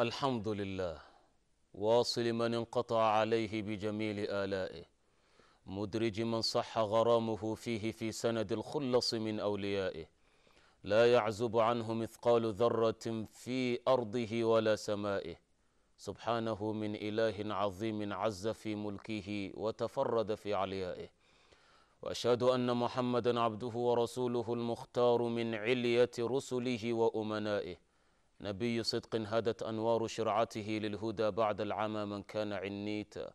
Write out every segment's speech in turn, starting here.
الحمد لله واصل من انقطع عليه بجميل آلائه مدرج من صح غرامه فيه في سند الخلص من أوليائه لا يعزب عنه مثقال ذرة في أرضه ولا سمائه سبحانه من إله عظيم عز في ملكه وتفرد في عليائه وأشهد أن محمدا عبده ورسوله المختار من علية رسله وأمنائه نبي صدق هدت أنوار شرعته للهدى بعد العمى من كان عنيتا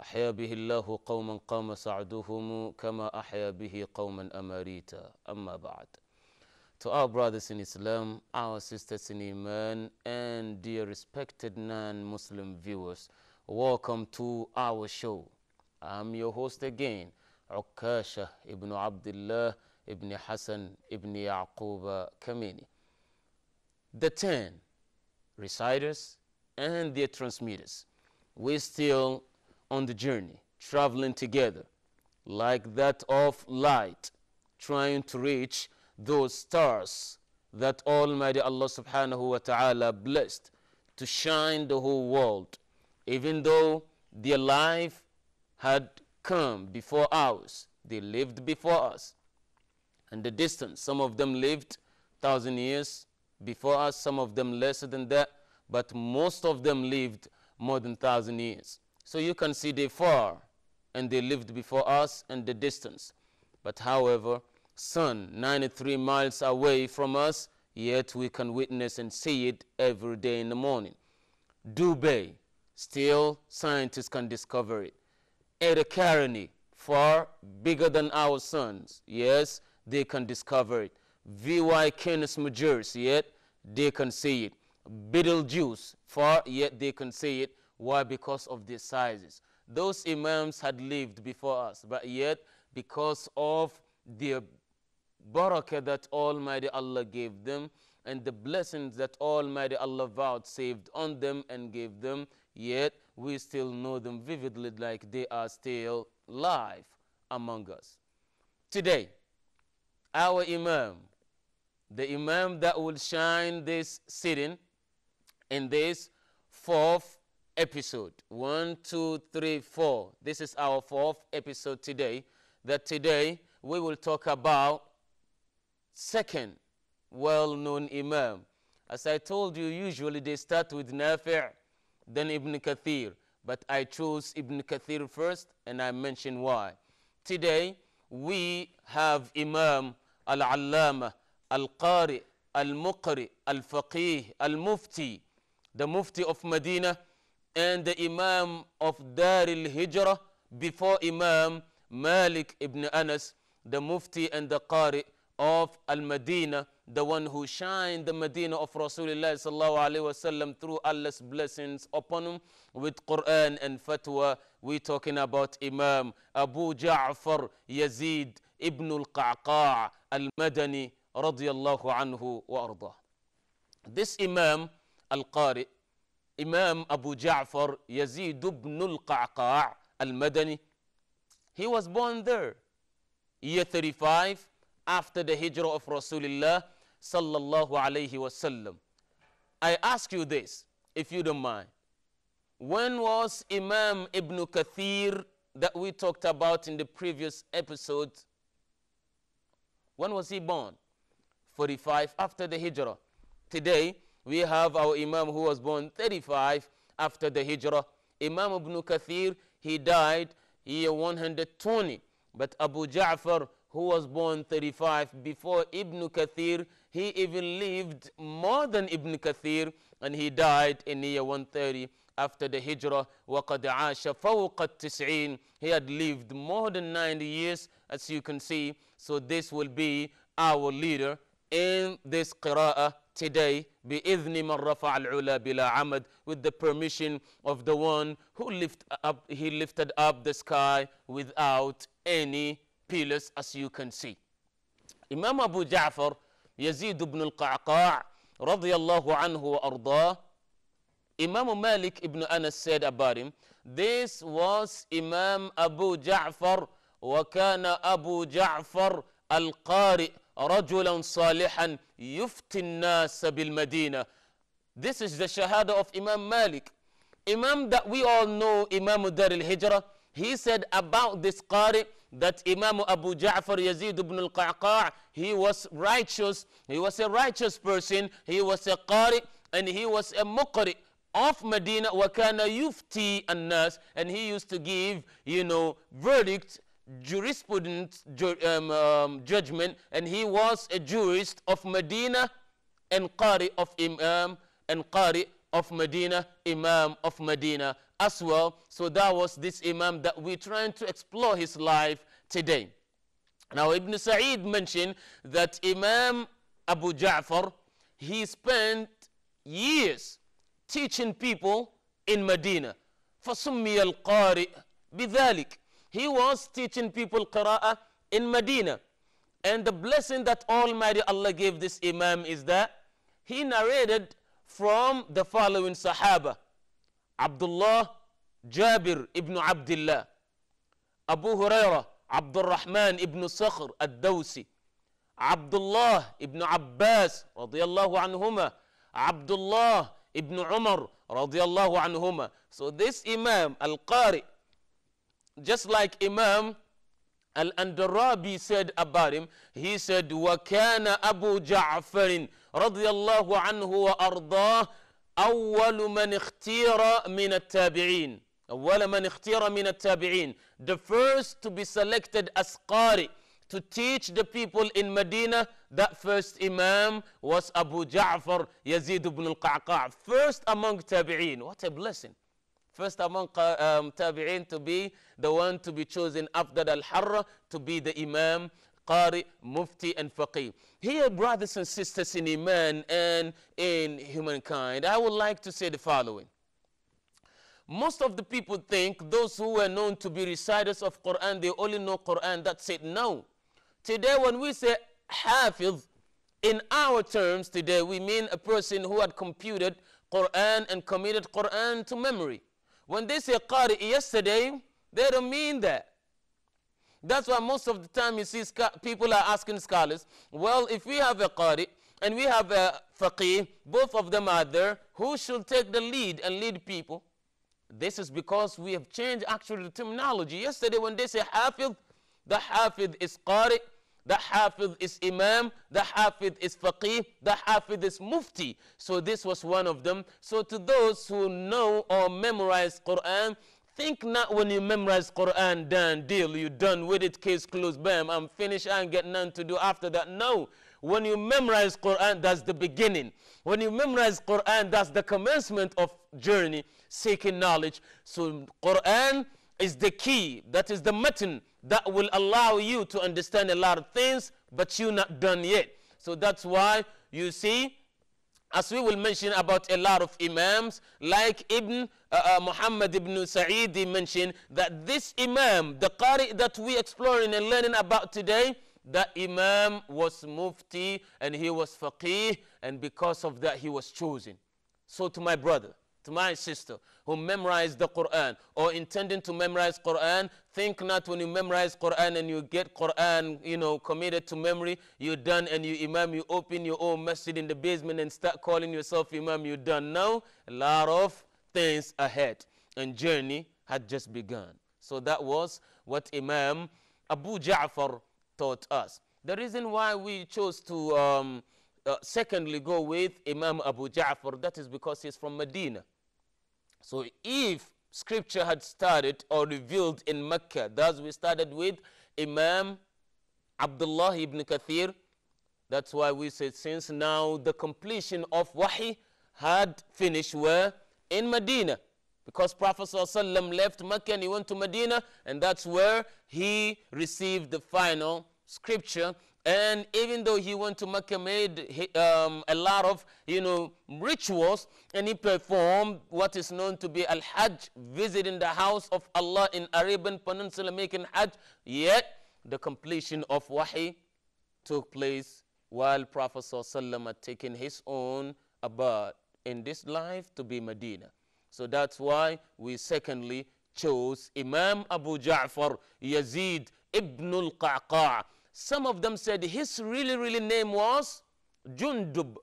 أحيا به الله قوما قام سعدهم كما أحيا به قوما أماريتا أما بعد To our brothers in Islam, our sisters in Iman, and dear respected non-Muslim viewers, welcome to our show. I'm your host again, Ukasha ibn Abdullah ibn Hassan ibn Yaqub Kamini. the 10 reciters and their transmitters. We're still on the journey, traveling together like that of light, trying to reach those stars that Almighty Allah subhanahu wa ta'ala blessed to shine the whole world, even though their life had come before ours. They lived before us. And the distance, some of them lived thousand years, before us, some of them lesser than that, but most of them lived more than 1,000 years. So you can see they far, and they lived before us and the distance. But however, sun 93 miles away from us, yet we can witness and see it every day in the morning. Dubai, still scientists can discover it. Erekarani, far bigger than our suns, yes, they can discover it. VY Canis Majors, yet they can say it. Beetlejuice, far, yet they can say it. Why? Because of their sizes. Those Imams had lived before us, but yet because of their barakah that Almighty Allah gave them and the blessings that Almighty Allah vouchsafed on them and gave them, yet we still know them vividly like they are still live among us. Today, our Imam, the Imam that will shine this sitting in this fourth episode. One, two, three, four. This is our fourth episode today. That today we will talk about second well-known Imam. As I told you, usually they start with Nafi' then Ibn Kathir. But I chose Ibn Kathir first and I mention why. Today we have Imam Al-Allamah al-Qari, al-Muqri, al al-Mufti, the Mufti of Medina, and the Imam of Dar al-Hijrah before Imam Malik ibn Anas, the Mufti and the Qari of Al-Madinah, the one who shined the Medina of Rasulullah sallallahu alaihi wasallam through Allah's blessings upon him with Quran and fatwa. We're talking about Imam Abu Ja'far Yazid ibn al-Qa'qa' al-Madani radiallahu anhu wa arda. This Imam al-Qari, Imam Abu Ja'far Yazid ibn al-Qa'qa' al-Madani, he was born there, year 35 after the hijrah of Rasulullah sallallahu alayhi wasallam. I ask you this, if you don't mind. When was Imam Ibn Kathir that we talked about in the previous episode? When was he born? 45 after the Hijrah. Today, we have our Imam who was born 35 after the Hijrah. Imam Ibn Kathir, he died year 120. But Abu Ja'far, who was born 35 before Ibn Kathir, he even lived more than Ibn Kathir and he died in year 130 after the Hijrah. وَقَدْ عَاشَ فَوْقَ التِّسْعِينَ He had lived more than 90 years, as you can see. So this will be our leader in this qira'ah today بِإِذْنِ مَنْ al-ula bila amad, with the permission of the one who lift up, he lifted up the sky without any pillars as you can see. Imam Abu Ja'far Yazid ibn al-Qa'qa' رضي الله عنه وأرضاه Imam Malik ibn Anas said about him, this was Imam Abu Ja'far وكان أبو جعفر القارئ رجلا صالحا يفتي الناس بالمدينة This is the shahada of Imam Malik. Imam that we all know, Imam Dar al-Hijra, he said about this Qari that Imam Abu Ja'far Yazid ibn al-Qa'qa', he was righteous, he was a righteous person, he was a Qari, and he was a Muqri of Medina, وَكَانَ يُفْتِي النَّاسِ And he used to give, you know, verdicts jurisprudence ju um, um, judgment, and he was a jurist of Medina and Qari of Imam and Qari of Medina, Imam of Medina as well. So that was this Imam that we're trying to explore his life today. Now Ibn Sa'id mentioned that Imam Abu Ja'far, he spent years teaching people in Medina. فسمي القارئ بذلك he was teaching people Qur'an in Medina. And the blessing that Almighty Allah gave this Imam is that he narrated from the following Sahaba Abdullah Jabir ibn Abdullah, Abu Huraira, Abdul Rahman ibn Sakhr ad-Dawsi, Abdullah ibn Abbas radiyallahu anhuma, Abdullah ibn Umar So this Imam Al-Qari just like Imam Al-Andarabi said about him, he said, وَكَانَ أَبُو جَعْفَرٍ رَضِيَ اللَّهُ عَنْهُ وَأَرْضَاهُ أول من اختير من التابعين أول من اختير من التابعين the first to be selected as qari to teach the people in Medina that first imam was Abu Ja'far Yazid ibn al-Qa'qa' first among tabi'in what a blessing First among uh, um, tabi'in to be the one to be chosen after al-harra to be the imam, qari, mufti and faqih. Here brothers and sisters in iman and in humankind, I would like to say the following. Most of the people think those who were known to be reciters of Quran, they only know Quran, that's it. No. Today when we say hafiz, in our terms today, we mean a person who had computed Quran and committed Quran to memory. When they say qari yesterday, they don't mean that. That's why most of the time you see people are asking scholars, well, if we have a qari and we have a faqih, both of them are there, who should take the lead and lead people? This is because we have changed actually the terminology. Yesterday when they say hafidh, the hafidh is qari, the Hafiz is Imam, the Hafiz is Faqih, the Hafiz is Mufti. So this was one of them. So to those who know or memorize Quran, think not when you memorize Quran, done, deal, you done with it, case closed, bam, I'm finished, I ain't get none to do after that. No. When you memorize Quran, that's the beginning. When you memorize Quran, that's the commencement of journey, seeking knowledge. So Quran is the key, that is the mutton that will allow you to understand a lot of things, but you're not done yet. So that's why you see, as we will mention about a lot of Imams, like Ibn uh, uh, Muhammad ibn Sa'id, mentioned that this Imam, the Qari that we're exploring and learning about today, the Imam was Mufti and he was Faqih, and because of that, he was chosen. So, to my brother, to my sister who memorized the Quran or intending to memorize Quran, think not when you memorize Quran and you get Quran, you know, committed to memory, you're done and you imam, you open your own masjid in the basement and start calling yourself imam, you're done. Now, a lot of things ahead and journey had just begun. So that was what Imam Abu Ja'far taught us. The reason why we chose to um, uh, secondly go with Imam Abu Ja'far, that is because he's from Medina. So if scripture had started or revealed in Mecca, thus we started with Imam Abdullah ibn Kathir. That's why we said since now the completion of Wahi had finished where? In Medina. Because Prophet ﷺ left Mecca and he went to Medina and that's where he received the final scripture and even though he went to Mecca, made um, a lot of, you know, rituals, and he performed what is known to be Al-Hajj, visiting the house of Allah in Arabian Peninsula, making Hajj. Yet, the completion of Wahi took place while Prophet Sallallahu had taken his own abode in this life to be Medina. So that's why we secondly chose Imam Abu Ja'far Yazid ibn al-Qaqa some of them said his really, really name was Jundub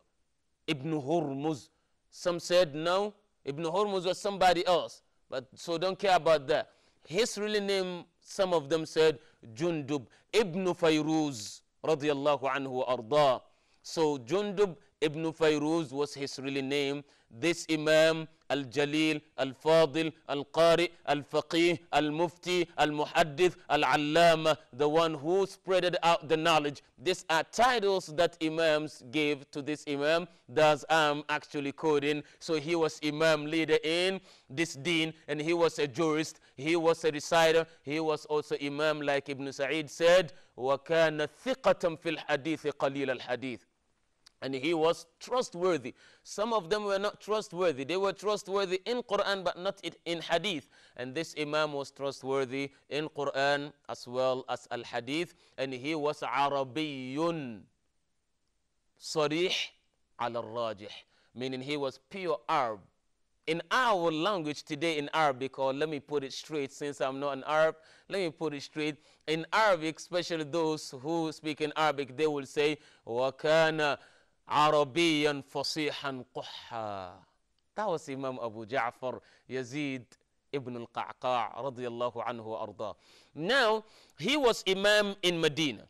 ibn Hormuz. Some said no, Ibn Hormuz was somebody else. But so don't care about that. His really name, some of them said Jundub ibn Fayruz radiallahu anhu arda. So Jundub ibn Fayruz was his really name. This Imam الجليل الفاضل القارئ الفقيه المفتي المحدث العلامة. the one who spreaded out the knowledge these are titles that imams gave to this imam Does I'm actually quoting so he was imam leader in this deen and he was a jurist he was a reciter he was also imam like Ibn Sa'id said وَكَانَ ثِقَةً فِي الْحَدِيثِ قَلِيلَ الْحَدِيثِ and he was trustworthy. Some of them were not trustworthy. They were trustworthy in Quran but not in Hadith. And this Imam was trustworthy in Quran as well as Al Hadith. And he was Arabiyun. Sarih al Rajih. Meaning he was pure Arab. In our language today in Arabic, or oh, let me put it straight since I'm not an Arab, let me put it straight. In Arabic, especially those who speak in Arabic, they will say, وَكَانَ Arabiyan fasihan quhha. That was Imam Abu Ja'far Yazid ibn al-Qa'qa' radiyallahu anhu arda. Now, he was Imam in Medina.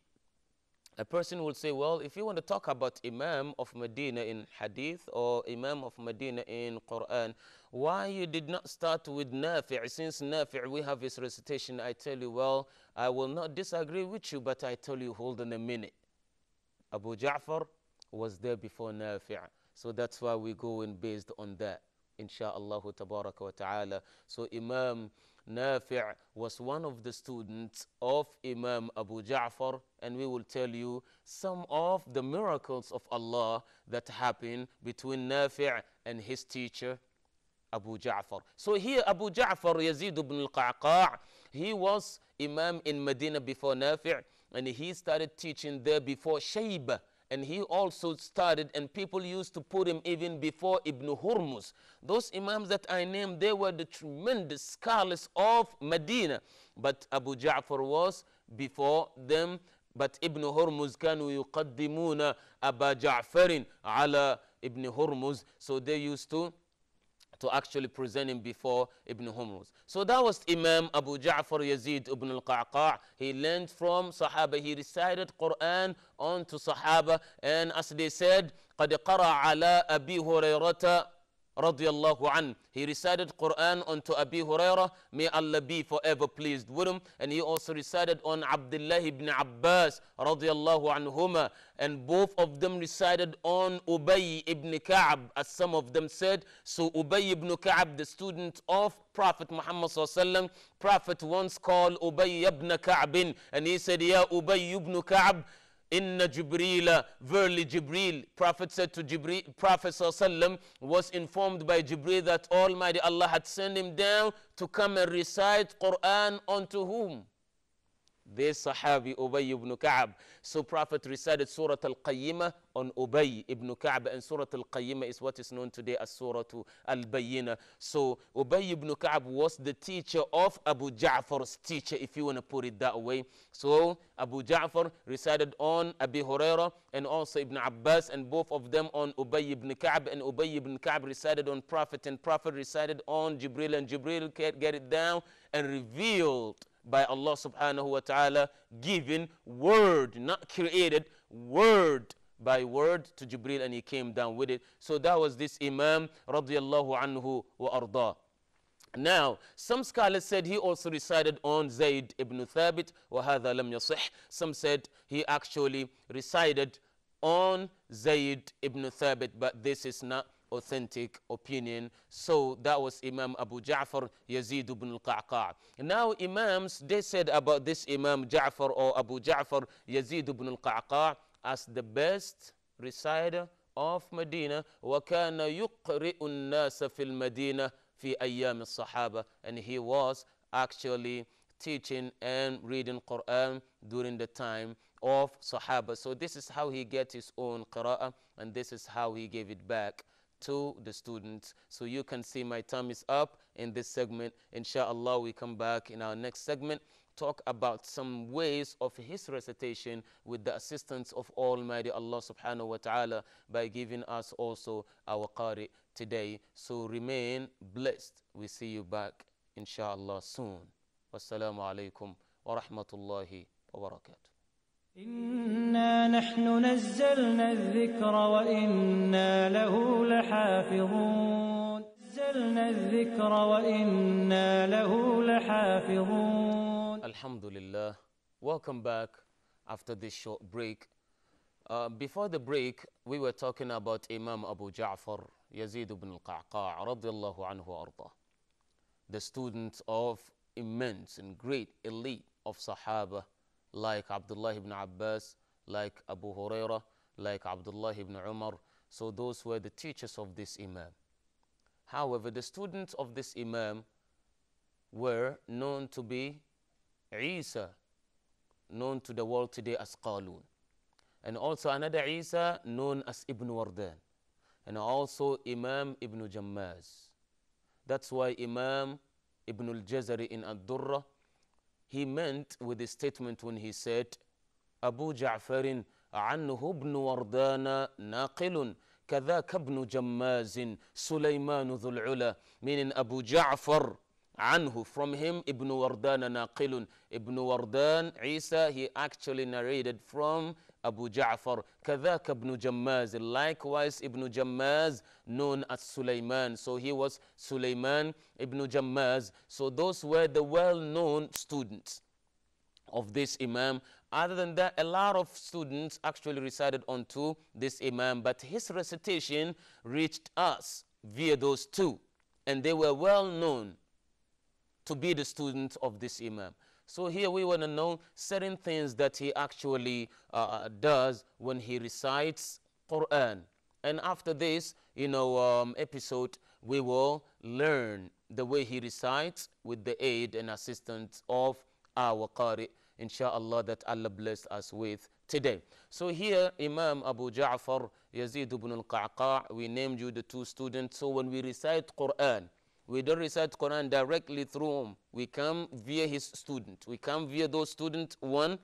A person will say, well, if you want to talk about Imam of Medina in Hadith or Imam of Medina in Quran, why you did not start with Nafi' since Nafi' we have his recitation, I tell you, well, I will not disagree with you, but I tell you, hold on a minute. Abu Ja'far was there before Nafi'ah, So that's why we go in based on that, insha'Allah tabaraka wa ta'ala. So Imam Nafi' was one of the students of Imam Abu Ja'far, and we will tell you some of the miracles of Allah that happened between Nafi' and his teacher, Abu Ja'far. So here Abu Ja'far Yazid ibn al-Qa'qa', he was Imam in Medina before Nafi' and he started teaching there before Shaybah and he also started and people used to put him even before Ibn Hurmus. Those imams that I named, they were the tremendous scholars of Medina. But Abu Ja'far was before them. But Ibn Hurmuz كانوا يقدمون أبا جعفر على Ibn Hurmuz. So they used to to actually present him before Ibn Humrus. So that was Imam Abu Ja'far Yazid ibn al-Qa'qa'. He learned from Sahaba. He recited Quran onto Sahaba. And as they said, قَدْ قَرَأَ عَلَىٰ أَبِي هُرَيْرَةَ radiallahu an. He recited Quran unto Abi Huraira, may Allah be forever pleased with him. And he also recited on Abdullah ibn Abbas radiallahu anhuma. And both of them recited on Ubay ibn Ka'ab, as some of them said. So Ubay ibn Ka'ab, the student of Prophet Muhammad sallam, Prophet once called Ubay ibn Ka'ab, and he said, Ya Ubay ibn Ka'ab, Inna Jibreel, verily Jibreel, Prophet said to Jibreel, Prophet sallam, was informed by Jibreel that Almighty Allah had sent him down to come and recite Quran unto whom? this Sahabi Ubay ibn Ka'b. So Prophet recited Surah Al-Qayyimah on Ubay ibn Ka'b and Surah Al-Qayyimah is what is known today as Surah Al-Bayyinah. So Ubay ibn Ka'b was the teacher of Abu Ja'far's teacher if you want to put it that way. So Abu Ja'far recited on Abi Huraira and also Ibn Abbas and both of them on Ubay ibn Ka'b and Ubay ibn Ka'b recited on Prophet and Prophet recited on Jibril and Jibril get it down and revealed by Allah subhanahu wa ta'ala given word, not created, word by word to Jibril and he came down with it. So that was this Imam radiallahu anhu wa arda. Now, some scholars said he also recited on Zayd ibn Thabit, وَهَذَا لَمْ يَصِحْ Some said he actually recited on Zayd ibn Thabit, but this is not authentic opinion. So that was Imam Abu Ja'far Yazid ibn al-Qa'qa'. Now Imams, they said about this Imam Ja'far or Abu Ja'far Yazid ibn al-Qa'qa' as the best reciter of Medina. وَكَانَ يُقْرِئُ النَّاسَ فِي الْمَدِينَةِ فِي أَيَّامِ الصَّحَابَةِ And he was actually teaching and reading Quran during the time of Sahaba. So this is how he gets his own Qur'an and this is how he gave it back to the students. So you can see my time is up in this segment. Inshallah, we come back in our next segment talk about some ways of his recitation with the assistance of Almighty Allah subhanahu wa ta'ala by giving us also our qari today. So remain blessed. We see you back inshallah soon. Wassalamu alaikum wa rahmatullahi wa barakatuh. إنا نحن نزلنا الذكر وإنا له لحافظون نزلنا الذكر وإنا له لحافظون Alhamdulillah Welcome back after this short break Uh, before the break, we were talking about Imam Abu Ja'far Yazid ibn al-Qa'qa' radiallahu anhu arda, the student of immense and great elite of Sahaba like Abdullah ibn Abbas, like Abu Huraira, like Abdullah ibn Umar. So those were the teachers of this Imam. However, the students of this Imam were known to be Isa, known to the world today as Qalun. And also another Isa known as Ibn Wardan. And also Imam Ibn Jammaz. That's why Imam Ibn al-Jazari in Ad-Durrah he meant with his statement when he said, Abu Ja'farin عنه ابن وردان ناقل كذاك ابن جماز سليمان ذو العلا meaning Abu Ja'far عنه from him Ibn Wardan ناقل Ibn Wardan Isa he actually narrated from Abu Ja'far, كذاك Ibn Jammaz, likewise Ibn Jammaz known as Sulaiman. So he was Sulaiman Ibn Jammaz. So those were the well-known students of this Imam. Other than that, a lot of students actually recited onto this Imam, but his recitation reached us via those two, and they were well known to be the students of this Imam. So here we want to know certain things that he actually uh, uh, does when he recites Quran. And after this, you know, um, episode, we will learn the way he recites with the aid and assistance of our Qari, inshallah, that Allah bless us with today. So here, Imam Abu Ja'far Yazid ibn al-Qa'qa', we named you the two students. So when we recite Quran, we don't recite Quran directly through him. We come via his student. We come via those students. One,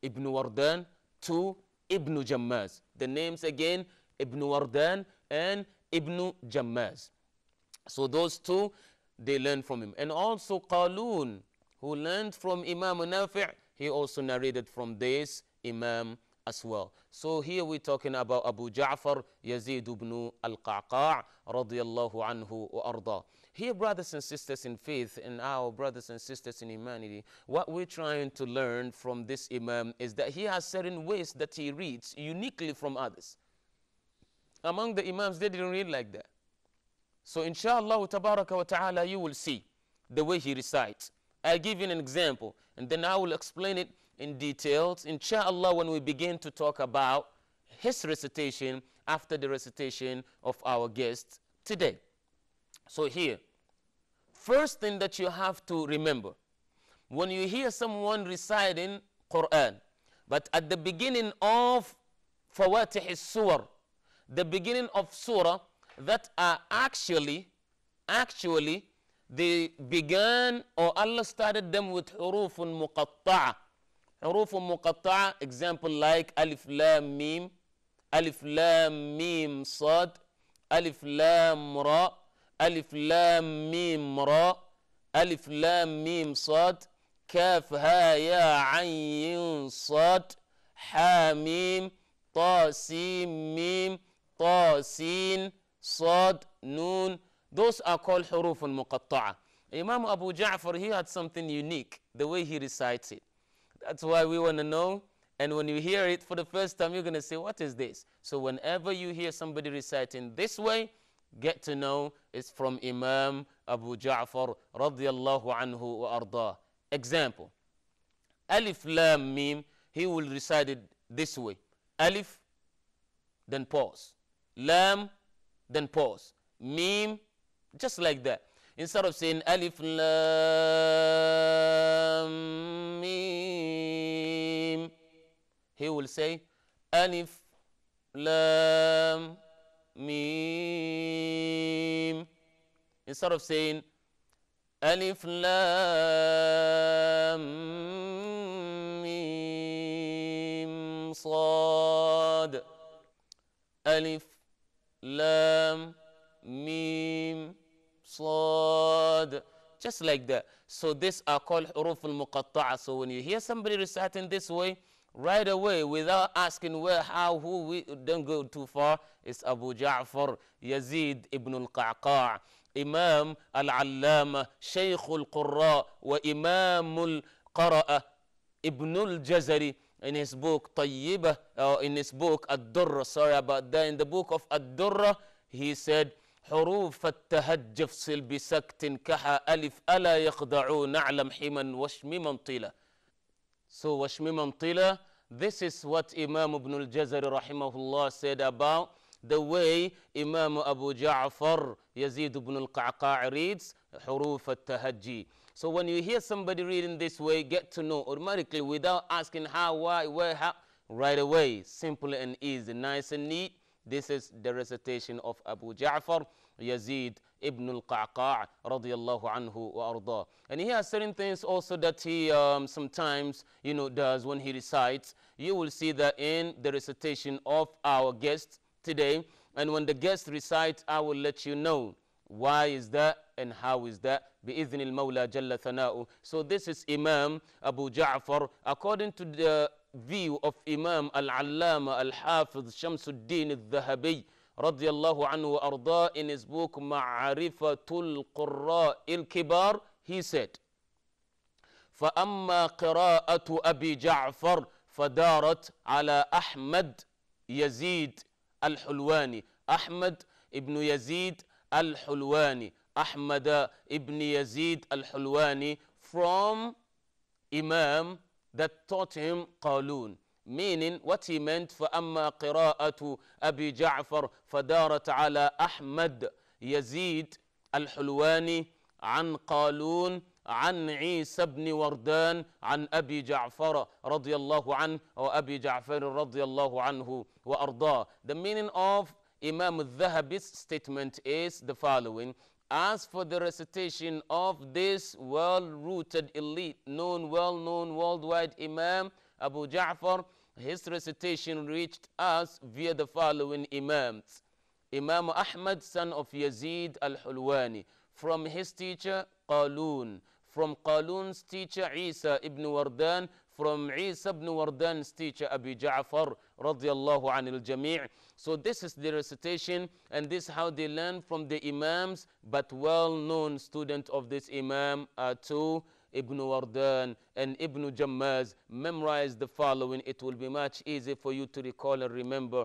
Ibn Wardan. Two, Ibn Jammaz. The names again, Ibn Wardan and Ibn Jammaz. So those two, they learned from him. And also Qalun, who learned from Imam Nafi', he also narrated from this Imam as well. So here we're talking about Abu Ja'far Yazid ibn al-Qa'qa' radiyallahu anhu wa arda. Here, brothers and sisters in faith, and our brothers and sisters in humanity, what we're trying to learn from this Imam is that he has certain ways that he reads uniquely from others. Among the Imams, they didn't read like that. So, inshallah, tabaraka wa ta'ala, you will see the way he recites. I'll give you an example, and then I will explain it in details, inshallah, when we begin to talk about his recitation after the recitation of our guest today. So here, first thing that you have to remember when you hear someone reciting Quran, but at the beginning of Fawatih Surah, the beginning of Surah that are actually, actually, they began or Allah started them with hurufun muqatta'a. Hurufun muqatta'a, example like alif lam mim, alif lam mim sad, alif lam ra, alif lam mim ra alif lam mim sad kaf ha ya ayn sad ha mim ta sin mim ta sin sad noon those are called huruf al Imam Abu Ja'far he had something unique the way he recites it that's why we want to know and when you hear it for the first time, you're going to say, What is this? So, whenever you hear somebody reciting this way, get to know is from Imam Abu Ja'far radiyallahu anhu wa arda. Example, Alif Lam Mim, he will recite it this way. Alif, then pause. Lam, then pause. Mim, just like that. Instead of saying Alif Lam Mim, he will say Alif Lam Instead of saying Alif Lam Mim Sad Alif Lam Mim Sad just like that. So these are called huruf al-muqatta'a. So when you hear somebody reciting this way, right away without asking where, how, who, we don't go too far. It's Abu Ja'far Yazid ibn al-Qa'qa'. إمام العلامة شيخ القراء وإمام القرأة ابن الجزري in his book طيبة أو in his book الدرة sorry about that, in the book of الدرة he said, حروف التهجف صل بسكت كحا ألف ألا يخضعوا نعلم حما وشمما طيلة So وشمما طيلة, this is what Imam Ibn al-Jazari رحمه الله said about the way Imam Abu Ja'far Yazid ibn al-Qa'qa' reads Huruf al-Tahajji. So when you hear somebody reading this way, get to know automatically without asking how, why, where, how, right away, simple and easy, nice and neat. This is the recitation of Abu Ja'far Yazid ibn al-Qa'qa' radiyallahu anhu wa arda. And he has certain things also that he um, sometimes, you know, does when he recites. You will see that in the recitation of our guest, today. And when the guest recites, I will let you know why is that and how is that. بإذن المولى جل ثناؤه. So this is Imam Abu Ja'far. According to the view of Imam Al-Allama Al-Hafiz Shamsuddin Al-Dhahabi radiyallahu in his book Ma'arifatul Qurra Al-Kibar, he said, فأما قراءة أبي جعفر فدارت على أحمد يزيد الحلواني أحمد ابن يزيد الحلواني أحمد ابن يزيد الحلواني from Imam that taught him قالون Meaning what he meant فأما قراءة أبي جعفر فدارت على أحمد يزيد الحلواني عن قالون عن عيسى بن وردان عن أبي جعفر رضي الله عنه أو أبي جعفر رضي الله عنه وأرضاه The meaning of Imam Zahabis' statement is the following As for the recitation of this well-rooted elite, known, well-known worldwide Imam Abu Ja'far, his recitation reached us via the following Imams. Imam Ahmad, son of Yazid al-Hulwani, from his teacher Qalun, from Qalun's teacher Isa ibn Wardan, from Isa ibn Wardan's teacher Abu Ja'far radiallahu anil jami' So this is the recitation and this is how they learn from the Imams but well-known student of this Imam are two Ibn Wardan and Ibn Jammaz memorize the following. It will be much easier for you to recall and remember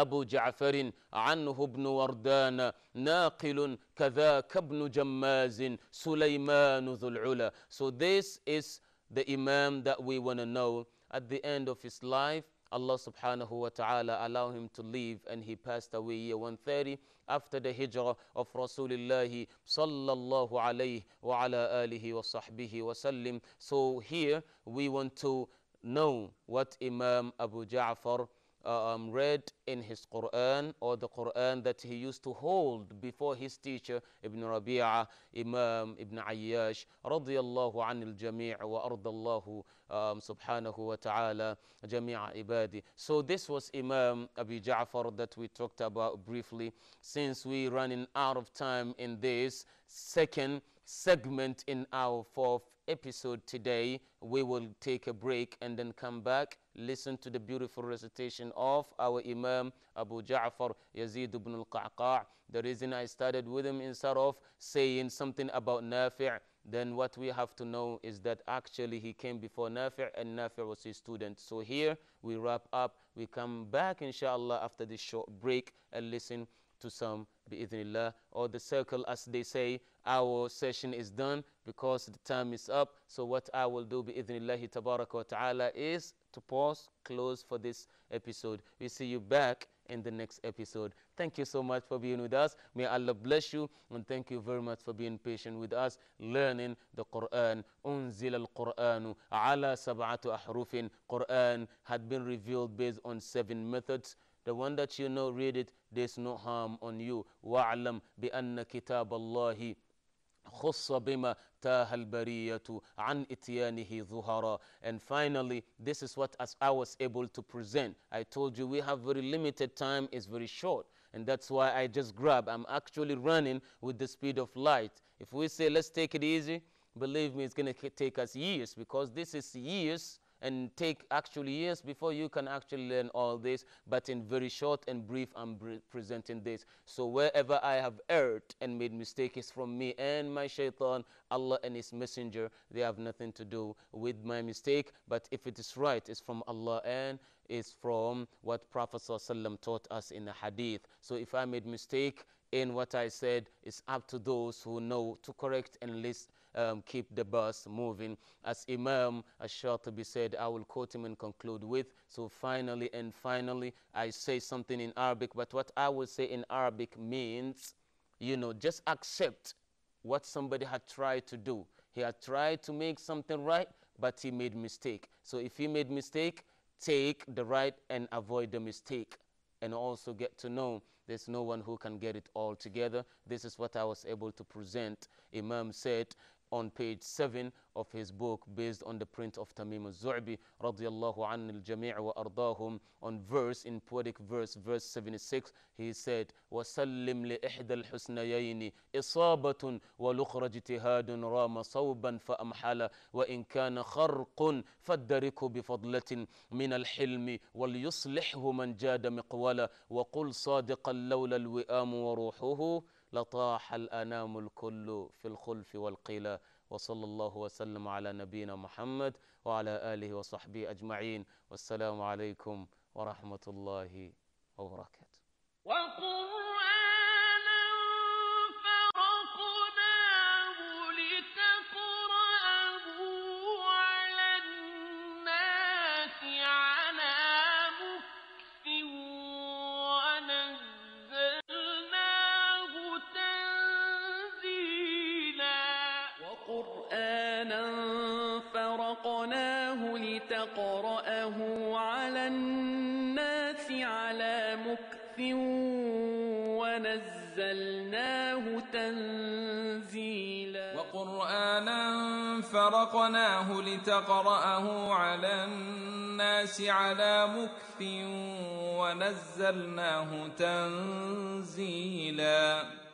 أبو جعفر عنه ابن وردان ناقل كذاك ابن جماز سليمان ذو العلا So this is the Imam that we want to know at the end of his life Allah subhanahu wa ta'ala allow him to leave, and he passed away year 130 after the hijrah of Rasulullah sallallahu alayhi wa ala alihi wa sahbihi wa sallim. So here we want to know what Imam Abu Ja'far uh, um, read in his Quran or the Quran that he used to hold before his teacher Ibn Rabi'ah, Imam Ibn Ayyash radiyallahu anil jami' wa ardallahu um, subhanahu wa ta'ala jami'a ibadi. So this was Imam Abi Ja'far that we talked about briefly since we running out of time in this second segment in our fourth episode today. We will take a break and then come back, listen to the beautiful recitation of our Imam Abu Ja'far Yazid ibn al-Qa'qa'. The reason I started with him instead of saying something about Nafi' then what we have to know is that actually he came before Nafi' and Nafi' was his student. So here we wrap up. We come back inshallah after this short break and listen to some bi'idhnillah or the circle as they say our session is done because the time is up so what I will do bi'idhnillah tabarak ta'ala is to pause close for this episode we see you back in the next episode thank you so much for being with us may Allah bless you and thank you very much for being patient with us learning the Quran unzil al-Quran ala sab'atu ahrufin Quran had been revealed based on seven methods the one that you know, read it. There's no harm on you. وَعْلَمْ بِأَنَّ كِتَابَ اللَّهِ خص بما تاه البرية عن إتيانه ظهرا and finally this is what as I was able to present I told you we have very limited time it's very short and that's why I just grab I'm actually running with the speed of light if we say let's take it easy believe me it's going to take us years because this is years and take actually years before you can actually learn all this, but in very short and brief, I'm presenting this. So wherever I have erred and made mistakes from me and my shaitan, Allah and His Messenger, they have nothing to do with my mistake, but if it is right, it's from Allah and it's from what Prophet Wasallam taught us in the hadith. So if I made mistake in what I said, it's up to those who know to correct and list um, keep the bus moving. As Imam Ash-Shatibi said, I will quote him and conclude with, so finally and finally, I say something in Arabic, but what I will say in Arabic means, you know, just accept what somebody had tried to do. He had tried to make something right, but he made mistake. So if he made mistake, take the right and avoid the mistake and also get to know there's no one who can get it all together. This is what I was able to present. Imam said, on page 7 of his book based on the print of Tamim al-Zu'bi radiyallahu an al-jami' wa ardahum on verse in poetic verse verse 76 he said وَسَلِّمْ لِإِحْدَى الْحُسْنَيَيْنِ إِصَابَةٌ وَلُخْرَ اجْتِهَادٌ رَامَ صَوْبًا فَأَمْحَلَ وَإِنْ كَانَ خَرْقٌ فَادَّرِكُ بِفَضْلَةٍ مِنَ الْحِلْمِ وَلْيُصْلِحْهُ مَنْ جَادَ مِقْوَلَ وَقُلْ صَادِقًا لَوْلَا الْوِئَامُ وَرُوحُهُ لطاح الأنام الكل في الخلف والقيلة وصلى الله وسلم على نبينا محمد وعلى آله وصحبه أجمعين والسلام عليكم ورحمة الله وبركاته تقرأه على الناس على مكث ونزلناه تنزيلا وقرآنا فرقناه لتقرأه على الناس على مكث ونزلناه تنزيلا